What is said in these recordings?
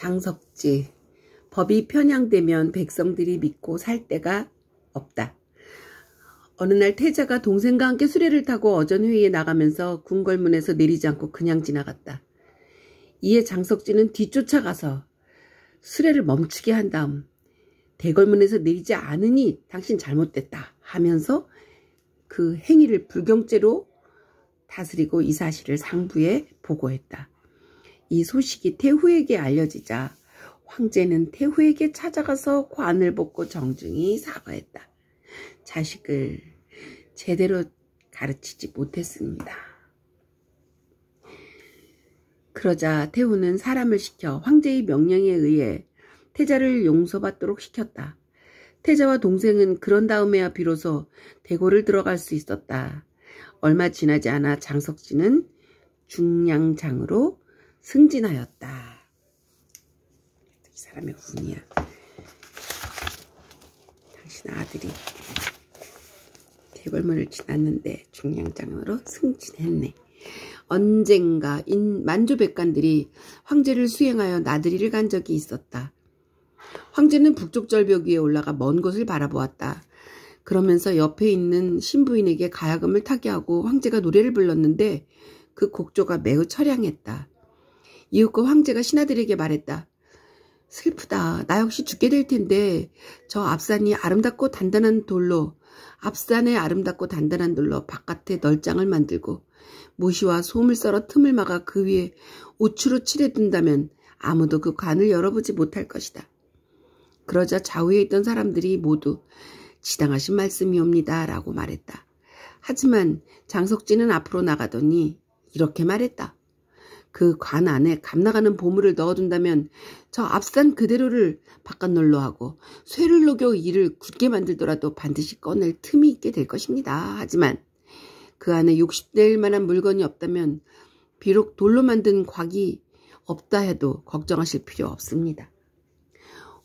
장석지 법이 편향되면 백성들이 믿고 살 데가 없다. 어느 날 태자가 동생과 함께 수레를 타고 어전회의에 나가면서 궁궐문에서 내리지 않고 그냥 지나갔다. 이에 장석지는 뒤쫓아가서 수레를 멈추게 한 다음 대궐문에서 내리지 않으니 당신 잘못됐다 하면서 그 행위를 불경죄로 다스리고 이 사실을 상부에 보고했다. 이 소식이 태후에게 알려지자 황제는 태후에게 찾아가서 관을 벗고 정중히 사과했다. 자식을 제대로 가르치지 못했습니다. 그러자 태후는 사람을 시켜 황제의 명령에 의해 태자를 용서받도록 시켰다. 태자와 동생은 그런 다음에야 비로소 대궐을 들어갈 수 있었다. 얼마 지나지 않아 장석진은 중량장으로 승진하였다. 이 사람의 운이야. 당신 아들이 재벌문을 지났는데 중량장으로 승진했네. 언젠가 인 만조백관들이 황제를 수행하여 나들이를 간 적이 있었다. 황제는 북쪽 절벽 위에 올라가 먼 곳을 바라보았다. 그러면서 옆에 있는 신부인에게 가야금을 타게 하고 황제가 노래를 불렀는데 그 곡조가 매우 처량했다. 이윽고 황제가 신하들에게 말했다. 슬프다. 나 역시 죽게 될 텐데 저 앞산이 아름답고 단단한 돌로 앞산의 아름답고 단단한 돌로 바깥에 널장을 만들고 무시와 솜을 썰어 틈을 막아 그 위에 오추로 칠해둔다면 아무도 그 관을 열어보지 못할 것이다. 그러자 좌우에 있던 사람들이 모두 지당하신 말씀이옵니다. 라고 말했다. 하지만 장석진은 앞으로 나가더니 이렇게 말했다. 그관 안에 감나가는 보물을 넣어둔다면 저 앞산 그대로를 바깥놀로 하고 쇠를 녹여 이를 굳게 만들더라도 반드시 꺼낼 틈이 있게 될 것입니다. 하지만 그 안에 욕심낼 만한 물건이 없다면 비록 돌로 만든 곽이 없다 해도 걱정하실 필요 없습니다.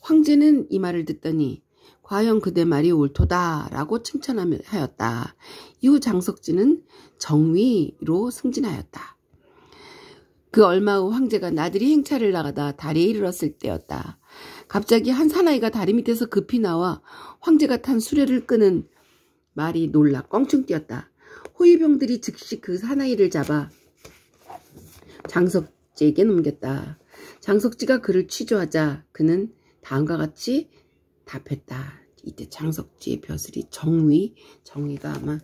황제는 이 말을 듣더니 과연 그대 말이 옳도다라고 칭찬하였다. 이후 장석진은 정위로 승진하였다. 그 얼마 후 황제가 나들이 행차를 나가다 다리에 이르렀을 때였다. 갑자기 한 사나이가 다리 밑에서 급히 나와 황제가 탄 수레를 끄는 말이 놀라 껑충 뛰었다. 호위병들이 즉시 그 사나이를 잡아 장석지에게 넘겼다. 장석지가 그를 취조하자 그는 다음과 같이 답했다. 이때 장석지의 벼슬이 정위, 정위가 아마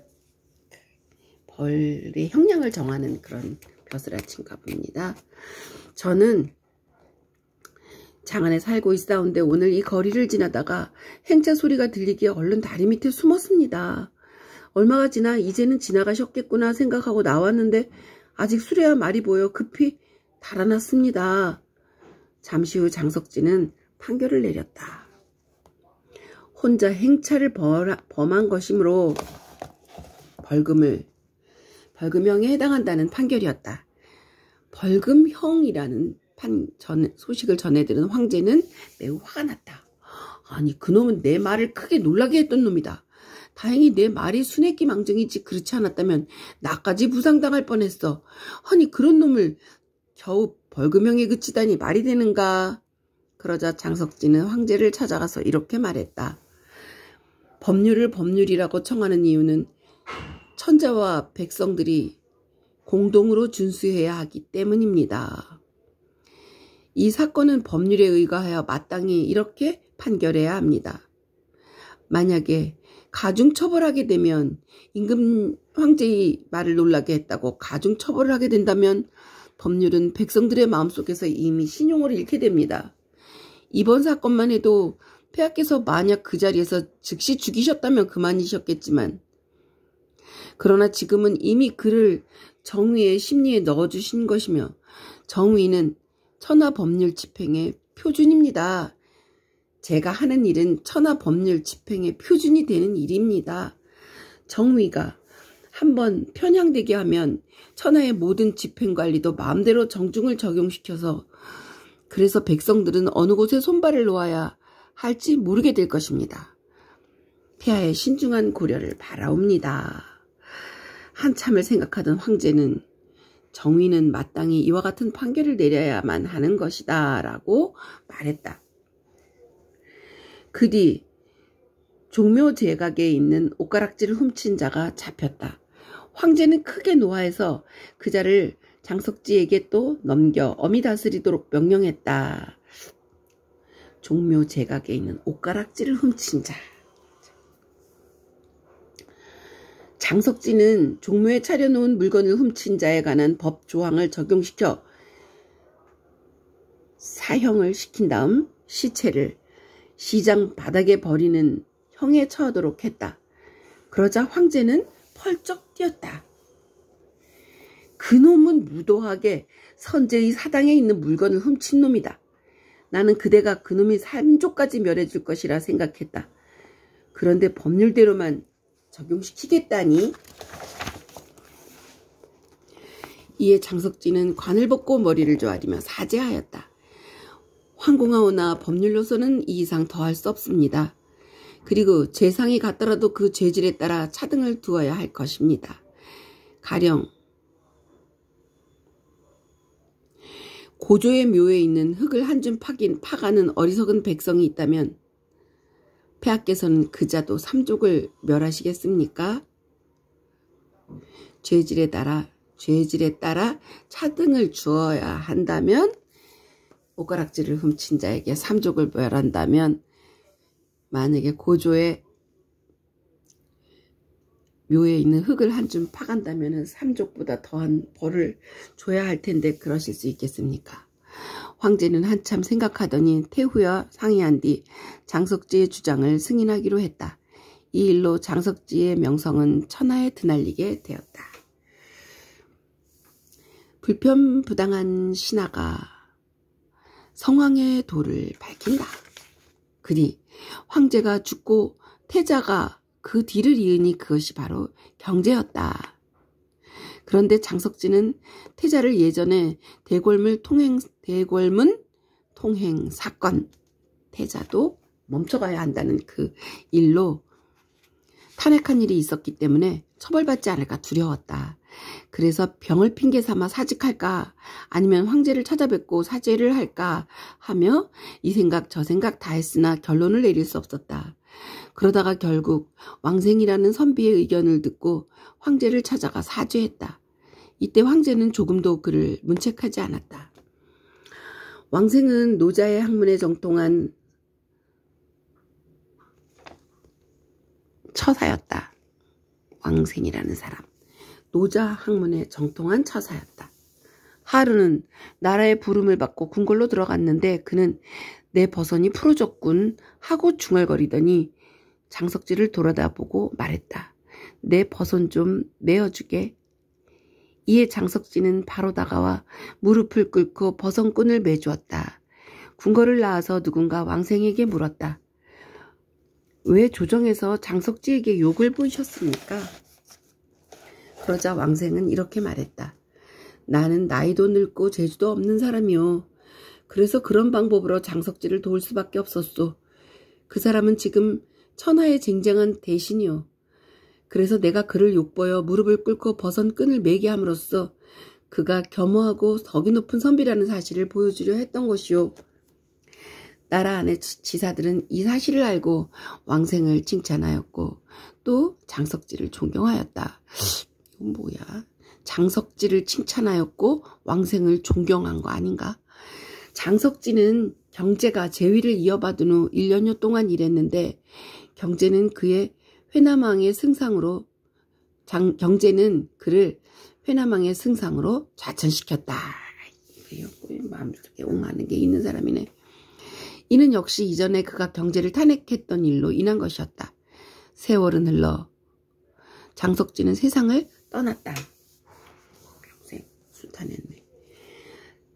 벌의 형량을 정하는 그런 벼슬아친가 봅니다. 저는 장안에 살고 있사온데 오늘 이 거리를 지나다가 행차 소리가 들리기에 얼른 다리 밑에 숨었습니다. 얼마가 지나 이제는 지나가셨겠구나 생각하고 나왔는데 아직 수레와 말이 보여 급히 달아났습니다. 잠시 후 장석진은 판결을 내렸다. 혼자 행차를 범한 것이므로 벌금을 벌금형에 해당한다는 판결이었다. 벌금형이라는 판, 전, 소식을 전해들은 황제는 매우 화가 났다. 아니 그놈은 내 말을 크게 놀라게 했던 놈이다. 다행히 내 말이 순회기망정인지 그렇지 않았다면 나까지 부상당할 뻔했어. 아니 그런 놈을 겨우 벌금형에 그치다니 말이 되는가. 그러자 장석진은 황제를 찾아가서 이렇게 말했다. 법률을 법률이라고 청하는 이유는 천자와 백성들이 공동으로 준수해야 하기 때문입니다. 이 사건은 법률에 의거하여 마땅히 이렇게 판결해야 합니다. 만약에 가중 처벌하게 되면 임금 황제의 말을 놀라게 했다고 가중 처벌을 하게 된다면 법률은 백성들의 마음속에서 이미 신용을 잃게 됩니다. 이번 사건만 해도 폐하께서 만약 그 자리에서 즉시 죽이셨다면 그만이셨겠지만 그러나 지금은 이미 그를 정의의 심리에 넣어주신 것이며 정의는 천하 법률 집행의 표준입니다. 제가 하는 일은 천하 법률 집행의 표준이 되는 일입니다. 정의가 한번 편향되게 하면 천하의 모든 집행관리도 마음대로 정중을 적용시켜서 그래서 백성들은 어느 곳에 손발을 놓아야 할지 모르게 될 것입니다. 태아의 신중한 고려를 바라옵니다. 한참을 생각하던 황제는 정의는 마땅히 이와 같은 판결을 내려야만 하는 것이다 라고 말했다. 그 뒤 종묘 제각에 있는 옷가락질을 훔친 자가 잡혔다. 황제는 크게 노하해서 그 자를 장석지에게 또 넘겨 어미 다스리도록 명령했다. 종묘 제각에 있는 옷가락질을 훔친 자. 장석진은 종묘에 차려놓은 물건을 훔친 자에 관한 법 조항을 적용시켜 사형을 시킨 다음 시체를 시장 바닥에 버리는 형에 처하도록 했다. 그러자 황제는 펄쩍 뛰었다. 그놈은 무도하게 선제의 사당에 있는 물건을 훔친 놈이다. 나는 그대가 그놈이 삼족까지 멸해줄 것이라 생각했다. 그런데 법률대로만 적용시키겠다니 이에 장석진은 관을 벗고 머리를 조아리며 사죄하였다. 황공하오나 법률로서는 이 이상 더할 수 없습니다. 그리고 재상이 같더라도 그 죄질에 따라 차등을 두어야 할 것입니다. 가령 고조의 묘에 있는 흙을 한 줌 파긴 파가는 어리석은 백성이 있다면 폐하께서는 그자도 삼족을 멸하시겠습니까? 죄질에 따라 죄질에 따라 차등을 주어야 한다면 오가락질을 훔친 자에게 삼족을 멸한다면 만약에 고조에 묘에 있는 흙을 한 줌 파간다면 삼족보다 더한 벌을 줘야 할 텐데 그러실 수 있겠습니까? 황제는 한참 생각하더니 태후여 상의한 뒤 장석지의 주장을 승인하기로 했다. 이 일로 장석지의 명성은 천하에 드날리게 되었다. 불편부당한 신하가 성황의 도를 밝힌다. 그리 황제가 죽고 태자가 그 뒤를 이으니 그것이 바로 경제였다. 그런데 장석진은 태자를 예전에 대골물 통행 대골문 통행 사건 태자도 멈춰가야 한다는 그 일로 탄핵한 일이 있었기 때문에 처벌받지 않을까 두려웠다. 그래서 병을 핑계 삼아 사직할까 아니면 황제를 찾아뵙고 사죄를 할까 하며 이 생각 저 생각 다 했으나 결론을 내릴 수 없었다. 그러다가 결국 왕생이라는 선비의 의견을 듣고 황제를 찾아가 사죄했다. 이때 황제는 조금도 그를 문책하지 않았다. 왕생은 노자의 학문에 정통한 처사였다. 왕생이라는 사람. 노자 학문에 정통한 처사였다. 하루는 나라의 부름을 받고 궁궐로 들어갔는데 그는 내 버선이 풀어졌군 하고 중얼거리더니 장석지를 돌아다보고 말했다. 내 버선 좀 메어주게. 이에 장석진은 바로 다가와 무릎을 꿇고 버선꾼을 매주었다. 궁궐을 나와서 누군가 왕생에게 물었다. 왜 조정에서 장석지에게 욕을 보이셨습니까? 그러자 왕생은 이렇게 말했다. 나는 나이도 늙고 재주도 없는 사람이요. 그래서 그런 방법으로 장석지를 도울 수밖에 없었소. 그 사람은 지금 천하에 쟁쟁한 대신이요. 그래서 내가 그를 욕보여 무릎을 꿇고 벗은 끈을 매게 함으로써 그가 겸허하고 덕이 높은 선비라는 사실을 보여주려 했던 것이요. 나라 안의 지사들은 이 사실을 알고 왕생을 칭찬하였고 또 장석지를 존경하였다. 뭐야? 장석지를 칭찬하였고 왕생을 존경한 거 아닌가? 장석지는 경제가 재위를 이어받은 후 1년여 동안 일했는데 경제는 그의 회남왕의 승상으로 장, 경제는 그를 회남왕의 승상으로 좌천시켰다. 마음속에 옹하는 게 있는 사람이네. 이는 역시 이전에 그가 경제를 탄핵했던 일로 인한 것이었다. 세월은 흘러 장석진은 세상을 떠났다. 평생 순탄했네.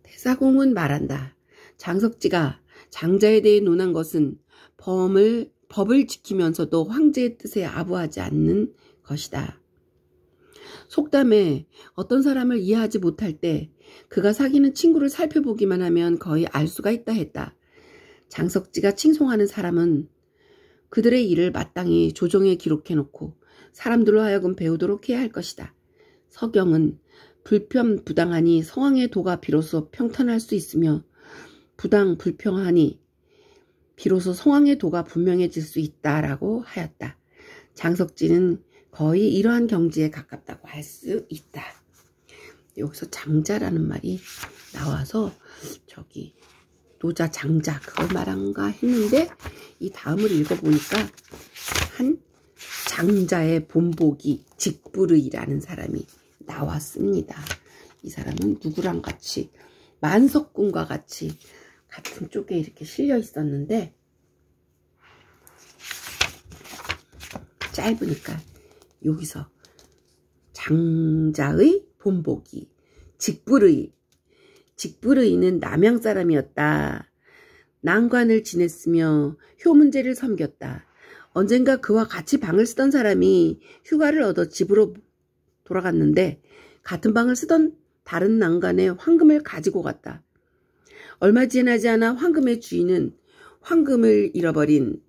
대사공은 말한다. 장석지가 장자에 대해 논한 것은 범을 법을 지키면서도 황제의 뜻에 아부하지 않는 것이다. 속담에 어떤 사람을 이해하지 못할 때 그가 사귀는 친구를 살펴보기만 하면 거의 알 수가 있다 했다. 장석지가 칭송하는 사람은 그들의 일을 마땅히 조정에 기록해놓고 사람들로 하여금 배우도록 해야 할 것이다. 서경은 불편 부당하니 성황의 도가 비로소 평탄할 수 있으며 부당 불평하니 비로소 성황의 도가 분명해질 수 있다라고 하였다. 장석진은 거의 이러한 경지에 가깝다고 할 수 있다. 여기서 장자라는 말이 나와서 저기 노자 장자 그걸 말한가 했는데 이 다음을 읽어보니까 한 장자의 본보기 직부르이라는 사람이 나왔습니다. 이 사람은 누구랑 같이 만석군과 같이 같은 쪽에 이렇게 실려 있었는데 짧으니까 여기서 장자의 본보기 직불의 직불의는 남양 사람이었다. 난관을 지냈으며 효문제를 섬겼다. 언젠가 그와 같이 방을 쓰던 사람이 휴가를 얻어 집으로 돌아갔는데 같은 방을 쓰던 다른 난관에 황금을 가지고 갔다. 얼마 지나지 않아 황금의 주인은 황금을 잃어버린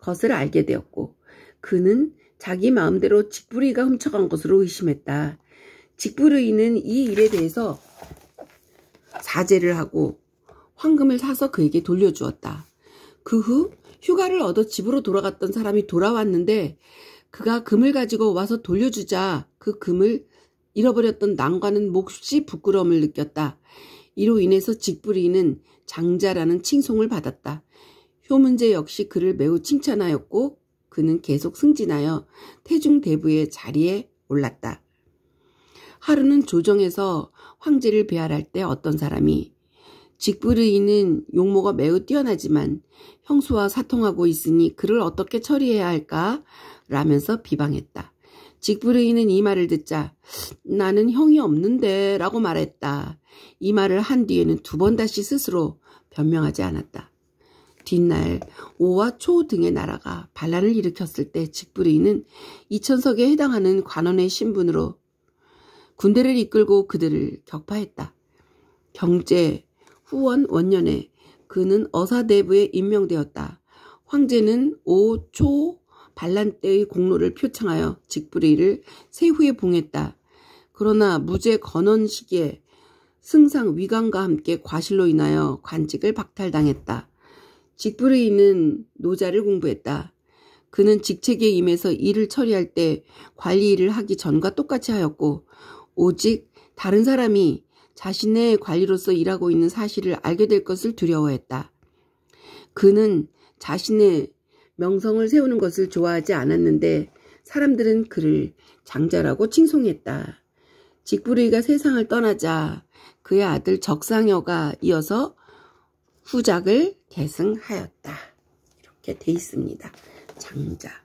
것을 알게 되었고 그는 자기 마음대로 직부리가 훔쳐간 것으로 의심했다. 직부리는 이 일에 대해서 사죄를 하고 황금을 사서 그에게 돌려주었다. 그 후 휴가를 얻어 집으로 돌아갔던 사람이 돌아왔는데 그가 금을 가지고 와서 돌려주자 그 금을 잃어버렸던 난관은 몹시 부끄러움을 느꼈다. 이로 인해서 직불이는 장자라는 칭송을 받았다. 효문제 역시 그를 매우 칭찬하였고 그는 계속 승진하여 태중 대부의 자리에 올랐다. 하루는 조정에서 황제를 배할할 때 어떤 사람이 직부르인은 용모가 매우 뛰어나지만 형수와 사통하고 있으니 그를 어떻게 처리해야 할까? 라면서 비방했다. 직부레이는이 말을 듣자 나는 형이 없는데 라고 말했다. 이 말을 한 뒤에는 두 번 다시 스스로 변명하지 않았다. 뒷날 오와 초 등의 나라가 반란을 일으켰을 때직부레이는 이천석에 해당하는 관원의 신분으로 군대를 이끌고 그들을 격파했다. 경제, 후원, 원년에 그는 어사 대부에 임명되었다. 황제는 오, 초, 반란 때의 공로를 표창하여 직불이를 세후에 봉했다. 그러나 무죄 건원 시기에 승상 위관과 함께 과실로 인하여 관직을 박탈당했다. 직불의인은 노자를 공부했다. 그는 직책에 임해서 일을 처리할 때 관리 일을 하기 전과 똑같이 하였고 오직 다른 사람이 자신의 관리로서 일하고 있는 사실을 알게 될 것을 두려워했다. 그는 자신의 명성을 세우는 것을 좋아하지 않았는데 사람들은 그를 장자라고 칭송했다. 직부르이가 세상을 떠나자 그의 아들 적상여가 이어서 후작을 계승하였다. 이렇게 돼 있습니다. 장자.